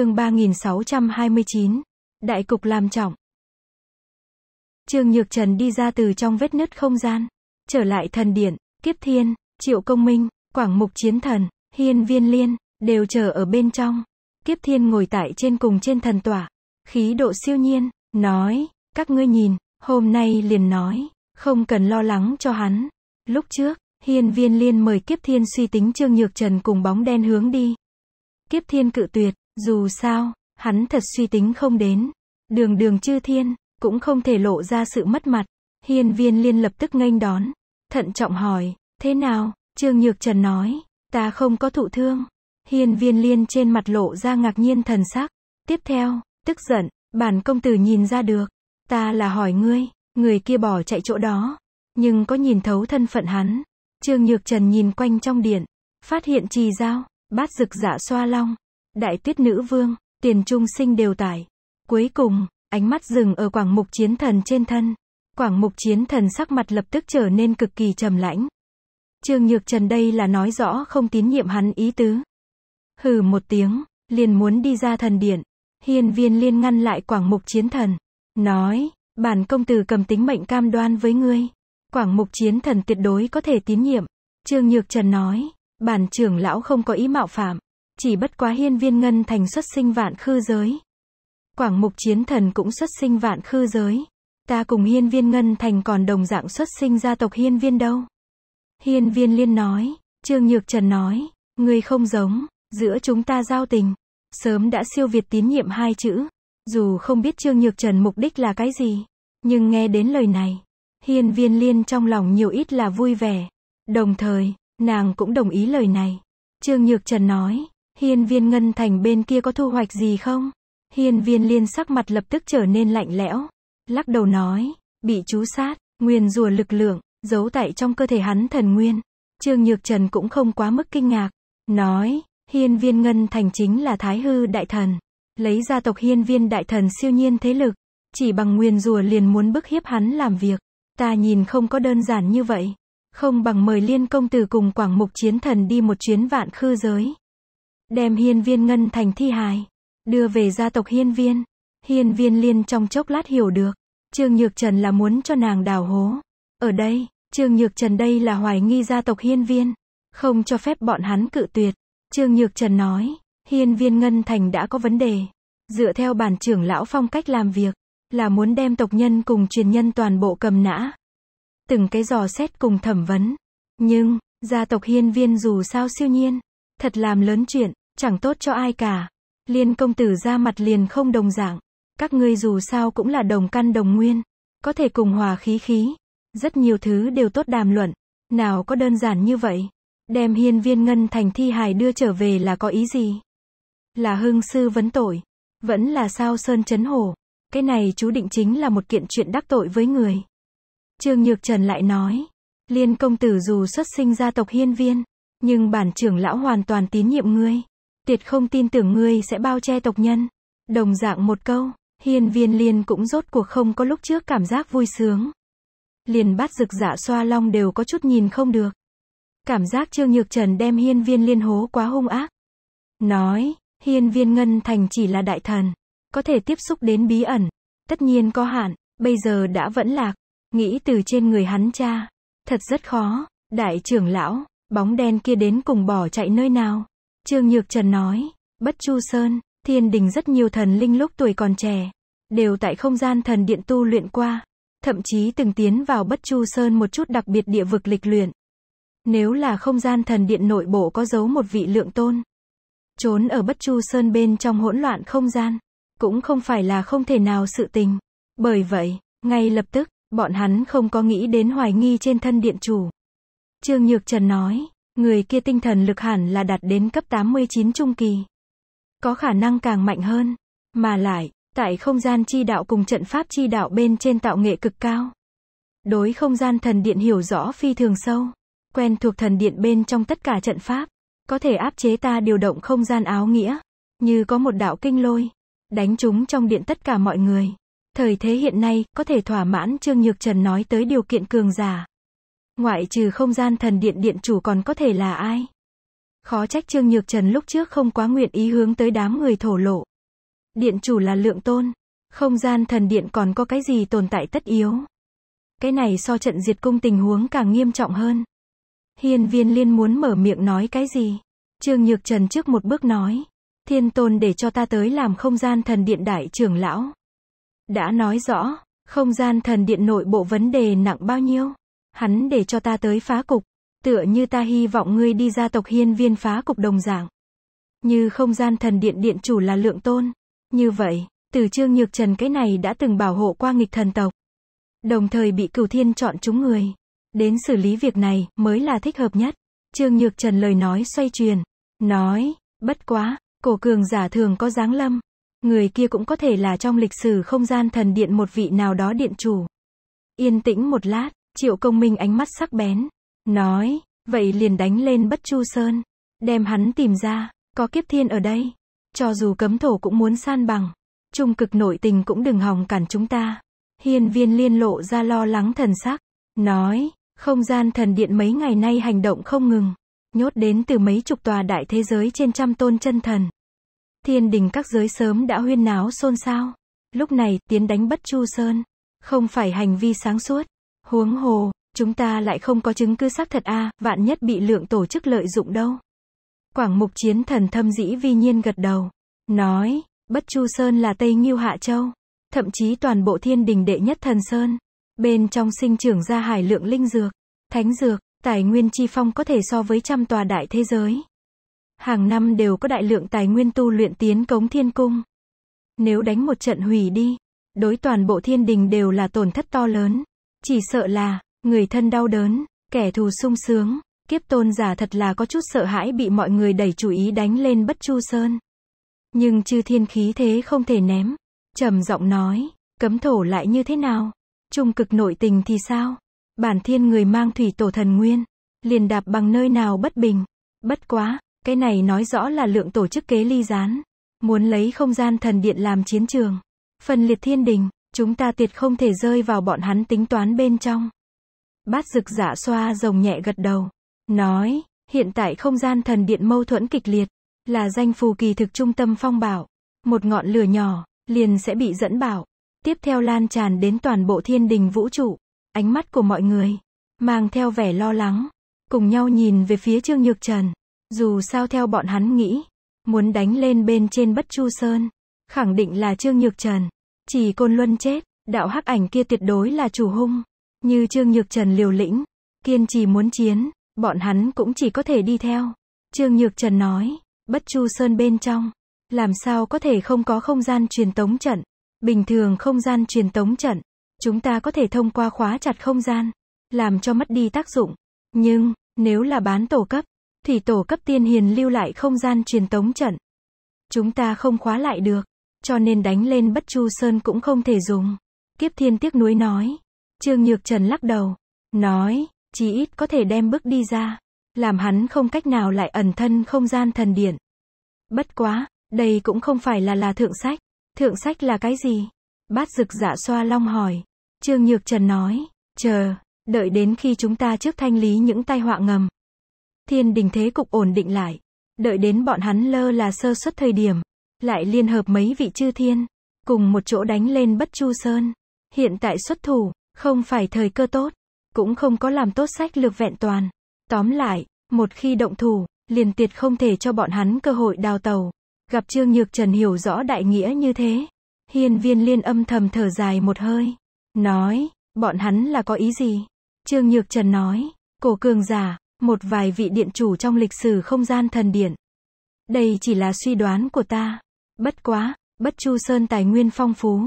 Chương 3629. Đại cục làm trọng. Trương Nhược Trần đi ra từ trong vết nứt không gian, trở lại thần điện, Kiếp Thiên, Triệu Công Minh, Quảng Mục Chiến Thần, Hiên Viên Liên, đều chờ ở bên trong. Kiếp Thiên ngồi tại trên cùng trên thần tỏa, khí độ siêu nhiên, nói, các ngươi nhìn, hôm nay liền nói, không cần lo lắng cho hắn. Lúc trước, Hiên Viên Liên mời Kiếp Thiên suy tính Trương Nhược Trần cùng bóng đen hướng đi. Kiếp Thiên cự tuyệt, dù sao, hắn thật suy tính không đến. Đường đường chư thiên, cũng không thể lộ ra sự mất mặt. Hiên viên liên lập tức nghênh đón. Thận trọng hỏi, thế nào? Trương Nhược Trần nói, ta không có thụ thương. Hiên viên liên trên mặt lộ ra ngạc nhiên thần sắc. Tiếp theo, tức giận, bản công tử nhìn ra được. Ta là hỏi ngươi, người kia bỏ chạy chỗ đó. Nhưng có nhìn thấu thân phận hắn. Trương Nhược Trần nhìn quanh trong điện. Phát hiện trì dao, bát rực dạ xoa long, Đại tuyết nữ vương, tiền trung sinh đều tải. Cuối cùng, ánh mắt dừng ở quảng mục chiến thần trên thân. Quảng mục chiến thần sắc mặt lập tức trở nên cực kỳ trầm lãnh. Trương Nhược Trần đây là nói rõ không tín nhiệm hắn ý tứ. Hừ một tiếng, liền muốn đi ra thần điện. hiền viên liên ngăn lại quảng mục chiến thần. Nói, bản công tử cầm tính mệnh cam đoan với ngươi. Quảng mục chiến thần tuyệt đối có thể tín nhiệm. Trương Nhược Trần nói, bản trưởng lão không có ý mạo phạm. Chỉ bất quá hiên viên ngân thành xuất sinh vạn khư giới. Quảng mục chiến thần cũng xuất sinh vạn khư giới. Ta cùng hiên viên ngân thành còn đồng dạng xuất sinh gia tộc hiên viên đâu. Hiên viên liên nói, Trương Nhược Trần nói, người không giống, giữa chúng ta giao tình. Sớm đã siêu việt tín nhiệm hai chữ. Dù không biết Trương Nhược Trần mục đích là cái gì, nhưng nghe đến lời này, hiên viên liên trong lòng nhiều ít là vui vẻ. Đồng thời, nàng cũng đồng ý lời này. Trương Nhược Trần nói, Hiên viên ngân thành bên kia có thu hoạch gì không? Hiên viên liên sắc mặt lập tức trở nên lạnh lẽo. Lắc đầu nói, bị chú sát, nguyên rùa lực lượng, giấu tại trong cơ thể hắn thần nguyên. Trương Nhược Trần cũng không quá mức kinh ngạc. Nói, hiên viên ngân thành chính là thái hư đại thần. Lấy gia tộc hiên viên đại thần siêu nhiên thế lực. Chỉ bằng nguyên rùa liền muốn bức hiếp hắn làm việc. Ta nhìn không có đơn giản như vậy. Không bằng mời liên công tử cùng quảng mục chiến thần đi một chuyến vạn khư giới đem hiên viên ngân thành thi hài, đưa về gia tộc hiên viên. Hiên viên liên trong chốc lát hiểu được, Trương Nhược Trần là muốn cho nàng đào hố. Ở đây, Trương Nhược Trần đây là hoài nghi gia tộc hiên viên, không cho phép bọn hắn cự tuyệt. Trương Nhược Trần nói, hiên viên ngân thành đã có vấn đề. Dựa theo bản trưởng lão phong cách làm việc, là muốn đem tộc nhân cùng truyền nhân toàn bộ cầm nã. Từng cái dò xét cùng thẩm vấn. Nhưng, gia tộc hiên viên dù sao siêu nhiên, thật làm lớn chuyện, Chẳng tốt cho ai cả. Liên công tử ra mặt liền không đồng dạng. Các ngươi dù sao cũng là đồng căn đồng nguyên. Có thể cùng hòa khí khí. Rất nhiều thứ đều tốt đàm luận. Nào có đơn giản như vậy. Đem hiên viên ngân thành thi hài đưa trở về là có ý gì? Là hưng sư vấn tội. Vẫn là sao sơn chấn hổ. Cái này chú định chính là một kiện chuyện đắc tội với người. Trương Nhược Trần lại nói. Liên công tử dù xuất sinh gia tộc hiên viên. Nhưng bản trưởng lão hoàn toàn tín nhiệm ngươi. Tiệt không tin tưởng ngươi sẽ bao che tộc nhân. Đồng dạng một câu, hiên viên liên cũng rốt cuộc không có lúc trước cảm giác vui sướng. Liền bắt rực dạ xoa long đều có chút nhìn không được. Cảm giác Trương Nhược Trần đem hiên viên liên hố quá hung ác. Nói, hiên viên ngân thành chỉ là đại thần. Có thể tiếp xúc đến bí ẩn. Tất nhiên có hạn, bây giờ đã vẫn lạc. Nghĩ từ trên người hắn cha. Thật rất khó, đại trưởng lão, bóng đen kia đến cùng bỏ chạy nơi nào. Trương Nhược Trần nói, Bất Chu Sơn, thiên đình rất nhiều thần linh lúc tuổi còn trẻ, đều tại không gian thần điện tu luyện qua, thậm chí từng tiến vào Bất Chu Sơn một chút đặc biệt địa vực lịch luyện. Nếu là không gian thần điện nội bộ có giấu một vị lượng tôn, trốn ở Bất Chu Sơn bên trong hỗn loạn không gian, cũng không phải là không thể nào sự tình. Bởi vậy, ngay lập tức, bọn hắn không có nghĩ đến hoài nghi trên thân điện chủ. Trương Nhược Trần nói, Người kia tinh thần lực hẳn là đạt đến cấp 89 trung kỳ. Có khả năng càng mạnh hơn. Mà lại, tại không gian chi đạo cùng trận pháp chi đạo bên trên tạo nghệ cực cao. Đối không gian thần điện hiểu rõ phi thường sâu. Quen thuộc thần điện bên trong tất cả trận pháp. Có thể áp chế ta điều động không gian áo nghĩa. Như có một đạo kinh lôi. Đánh chúng trong điện tất cả mọi người. Thời thế hiện nay, có thể thỏa mãn Trương Nhược Trần nói tới điều kiện cường giả. Ngoại trừ không gian thần điện điện chủ còn có thể là ai? Khó trách Trương Nhược Trần lúc trước không quá nguyện ý hướng tới đám người thổ lộ. Điện chủ là lượng tôn. Không gian thần điện còn có cái gì tồn tại tất yếu? Cái này so trận diệt cung tình huống càng nghiêm trọng hơn. hiền viên liên muốn mở miệng nói cái gì? Trương Nhược Trần trước một bước nói. Thiên tôn để cho ta tới làm không gian thần điện đại trưởng lão. Đã nói rõ, không gian thần điện nội bộ vấn đề nặng bao nhiêu? Hắn để cho ta tới phá cục. Tựa như ta hy vọng ngươi đi ra tộc hiên viên phá cục đồng dạng. Như không gian thần điện điện chủ là lượng tôn. Như vậy, từ trương nhược trần cái này đã từng bảo hộ qua nghịch thần tộc. Đồng thời bị cửu thiên chọn chúng người. Đến xử lý việc này mới là thích hợp nhất. Trương Nhược Trần lời nói xoay truyền. Nói, bất quá, cổ cường giả thường có dáng lâm. Người kia cũng có thể là trong lịch sử không gian thần điện một vị nào đó điện chủ. Yên tĩnh một lát, Triệu công minh ánh mắt sắc bén. Nói, vậy liền đánh lên bất chu sơn. Đem hắn tìm ra, có kiếp thiên ở đây. Cho dù cấm thổ cũng muốn san bằng. Trung cực nội tình cũng đừng hòng cản chúng ta. Hiên viên liên lộ ra lo lắng thần sắc. Nói, không gian thần điện mấy ngày nay hành động không ngừng. Nhốt đến từ mấy chục tòa đại thế giới trên trăm tôn chân thần. Thiên đình các giới sớm đã huyên náo xôn xao. Lúc này, tiến đánh bất chu sơn. Không phải hành vi sáng suốt. Huống hồ, chúng ta lại không có chứng cứ xác thật a, vạn nhất bị lượng tổ chức lợi dụng đâu. Quảng mục chiến thần thâm dĩ vi nhiên gật đầu. Nói, Bất Chu Sơn là Tây Nghiêu Hạ Châu. Thậm chí toàn bộ thiên đình đệ nhất thần Sơn. Bên trong sinh trưởng ra hải lượng linh dược, thánh dược, tài nguyên chi phong có thể so với trăm tòa đại thế giới. Hàng năm đều có đại lượng tài nguyên tu luyện tiến cống thiên cung. Nếu đánh một trận hủy đi, đối toàn bộ thiên đình đều là tổn thất to lớn. Chỉ sợ là, người thân đau đớn, kẻ thù sung sướng, kiếp tôn giả thật là có chút sợ hãi bị mọi người đẩy chủ ý đánh lên bất chu sơn. Nhưng chư thiên khí thế không thể ném. trầm giọng nói, cấm thổ lại như thế nào? Trung cực nội tình thì sao? Bản thiên người mang thủy tổ thần nguyên, liền đạp bằng nơi nào bất bình. Bất quá, cái này nói rõ là lượng tổ chức kế ly gián. Muốn lấy không gian thần điện làm chiến trường. Phần liệt thiên đình, Chúng ta tuyệt không thể rơi vào bọn hắn tính toán bên trong. Bát rực giả xoa rồng nhẹ gật đầu. Nói, hiện tại không gian thần điện mâu thuẫn kịch liệt, là danh phù kỳ thực trung tâm phong bảo. Một ngọn lửa nhỏ, liền sẽ bị dẫn bảo. Tiếp theo lan tràn đến toàn bộ thiên đình vũ trụ. Ánh mắt của mọi người, mang theo vẻ lo lắng. Cùng nhau nhìn về phía Trương Nhược Trần. Dù sao theo bọn hắn nghĩ, muốn đánh lên bên trên bất chu sơn, khẳng định là Trương Nhược Trần. Chỉ Côn Luân chết, đạo hắc ảnh kia tuyệt đối là chủ hung. Như Trương Nhược Trần liều lĩnh, kiên trì muốn chiến, bọn hắn cũng chỉ có thể đi theo. Trương Nhược Trần nói, bất chu sơn bên trong, làm sao có thể không có không gian truyền tống trận. Bình thường không gian truyền tống trận, chúng ta có thể thông qua khóa chặt không gian, làm cho mất đi tác dụng. Nhưng, nếu là bán tổ cấp, thì tổ cấp tiên hiền lưu lại không gian truyền tống trận. Chúng ta không khóa lại được. Cho nên đánh lên Bất Chu Sơn cũng không thể dùng. Kiếp Thiên tiếc nuối nói. Trương Nhược Trần lắc đầu. Nói, chỉ ít có thể đem bước đi ra. Làm hắn không cách nào lại ẩn thân không gian thần điện. Bất quá, đây cũng không phải là là thượng sách. Thượng sách là cái gì? Bát rực dạ xoa long hỏi. Trương Nhược Trần nói. Chờ, đợi đến khi chúng ta trước thanh lý những tai họa ngầm. Thiên đình thế cục ổn định lại. Đợi đến bọn hắn lơ là sơ suất thời điểm lại liên hợp mấy vị chư thiên, cùng một chỗ đánh lên bất chu sơn. Hiện tại xuất thủ, không phải thời cơ tốt, cũng không có làm tốt sách lược vẹn toàn. Tóm lại, một khi động thủ, liền tiệt không thể cho bọn hắn cơ hội đào tàu. Gặp Trương Nhược Trần hiểu rõ đại nghĩa như thế. Hiên viên liên âm thầm thở dài một hơi. Nói, bọn hắn là có ý gì? Trương Nhược Trần nói, cổ cường giả, một vài vị điện chủ trong lịch sử không gian thần điện. Đây chỉ là suy đoán của ta. Bất quá, Bất Chu Sơn tài nguyên phong phú,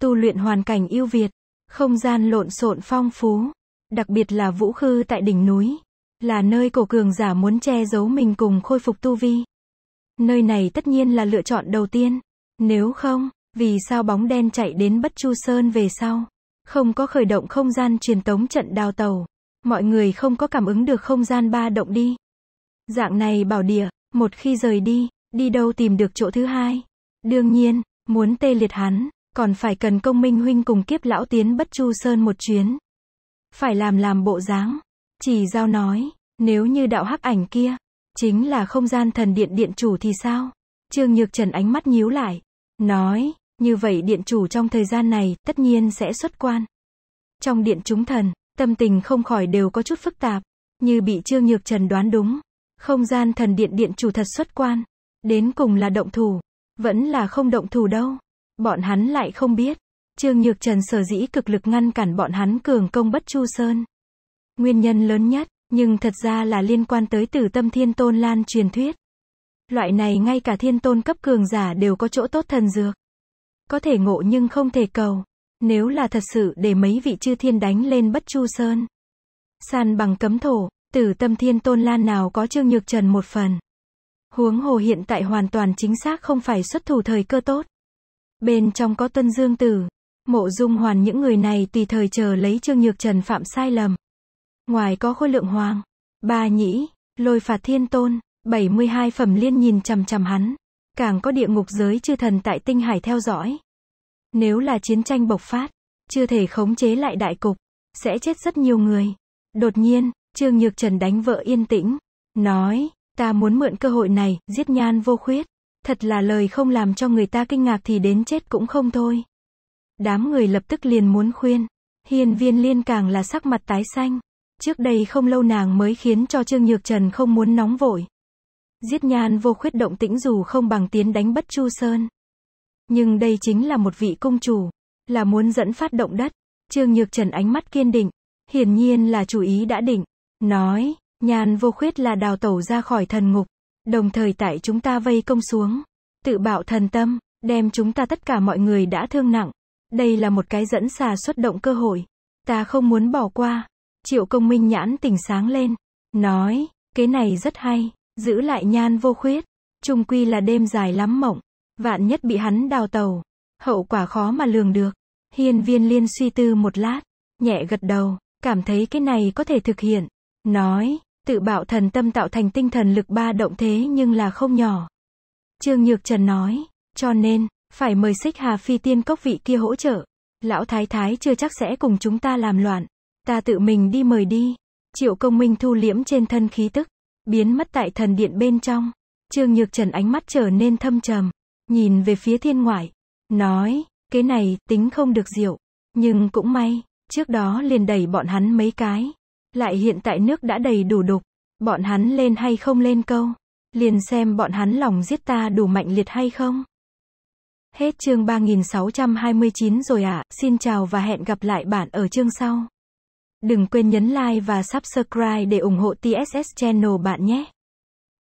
tu luyện hoàn cảnh yêu việt, không gian lộn xộn phong phú, đặc biệt là Vũ Khư tại đỉnh núi, là nơi cổ cường giả muốn che giấu mình cùng khôi phục tu vi. Nơi này tất nhiên là lựa chọn đầu tiên, nếu không, vì sao bóng đen chạy đến Bất Chu Sơn về sau, không có khởi động không gian truyền tống trận đào tàu, mọi người không có cảm ứng được không gian ba động đi. Dạng này bảo địa, một khi rời đi, đi đâu tìm được chỗ thứ hai. Đương nhiên, muốn tê liệt hắn, còn phải cần công minh huynh cùng kiếp lão tiến bất chu sơn một chuyến. Phải làm làm bộ dáng. Chỉ giao nói, nếu như đạo hắc ảnh kia, chính là không gian thần điện điện chủ thì sao? Trương Nhược Trần ánh mắt nhíu lại, nói, như vậy điện chủ trong thời gian này tất nhiên sẽ xuất quan. Trong điện chúng thần, tâm tình không khỏi đều có chút phức tạp, như bị Trương Nhược Trần đoán đúng. Không gian thần điện điện chủ thật xuất quan, đến cùng là động thủ, vẫn là không động thủ đâu. Bọn hắn lại không biết. Trương Nhược Trần sở dĩ cực lực ngăn cản bọn hắn cường công bất chu sơn. Nguyên nhân lớn nhất, nhưng thật ra là liên quan tới tử tâm thiên tôn lan truyền thuyết. Loại này ngay cả thiên tôn cấp cường giả đều có chỗ tốt thần dược. Có thể ngộ nhưng không thể cầu. Nếu là thật sự để mấy vị chư thiên đánh lên bất chu sơn. San bằng cấm thổ, tử tâm thiên tôn lan nào có trương nhược trần một phần. Huống hồ hiện tại hoàn toàn chính xác không phải xuất thủ thời cơ tốt. Bên trong có Tuân Dương Tử, Mộ Dung Hoàn những người này tùy thời chờ lấy Trương Nhược Trần phạm sai lầm. Ngoài có khối lượng hoàng, ba nhĩ, lôi phạt thiên tôn, 72 phẩm liên nhìn chằm chằm hắn. Càng có địa ngục giới chư thần tại tinh hải theo dõi. Nếu là chiến tranh bộc phát, chưa thể khống chế lại đại cục, sẽ chết rất nhiều người. Đột nhiên, Trương Nhược Trần đánh vợ yên tĩnh, nói, Ta muốn mượn cơ hội này, giết nhan vô khuyết. Thật là lời không làm cho người ta kinh ngạc thì đến chết cũng không thôi. Đám người lập tức liền muốn khuyên. Hiền viên liên càng là sắc mặt tái xanh. Trước đây không lâu nàng mới khiến cho Trương Nhược Trần không muốn nóng vội. Giết nhan vô khuyết động tĩnh dù không bằng tiến đánh bất chu sơn. Nhưng đây chính là một vị công chủ, là muốn dẫn phát động đất. Trương Nhược Trần ánh mắt kiên định, hiển nhiên là chủ ý đã định, nói, Nhàn vô khuyết là đào tẩu ra khỏi thần ngục, đồng thời tại chúng ta vây công xuống, tự bạo thần tâm, đem chúng ta tất cả mọi người đã thương nặng. Đây là một cái dẫn xà xuất động cơ hội, ta không muốn bỏ qua. Triệu công minh nhãn tỉnh sáng lên, nói, cái này rất hay, giữ lại nhan vô khuyết, trung quy là đêm dài lắm mộng, vạn nhất bị hắn đào tàu, hậu quả khó mà lường được. hiền viên liên suy tư một lát, nhẹ gật đầu, cảm thấy cái này có thể thực hiện, nói, Tự bạo thần tâm tạo thành tinh thần lực ba động thế nhưng là không nhỏ. Trương Nhược Trần nói, cho nên, phải mời xích hà phi tiên cốc vị kia hỗ trợ. Lão thái thái chưa chắc sẽ cùng chúng ta làm loạn. Ta tự mình đi mời đi. Triệu công minh thu liễm trên thân khí tức, biến mất tại thần điện bên trong. Trương Nhược Trần ánh mắt trở nên thâm trầm, nhìn về phía thiên ngoại, nói, cái này, tính không được diệu, nhưng cũng may, trước đó liền đẩy bọn hắn mấy cái, lại hiện tại nước đã đầy đủ đục, bọn hắn lên hay không lên câu, liền xem bọn hắn lòng giết ta đủ mạnh liệt hay không. Hết chương 3629 rồi ạ, à. xin chào và hẹn gặp lại bạn ở chương sau. Đừng quên nhấn like và subscribe để ủng hộ TSS Channel bạn nhé.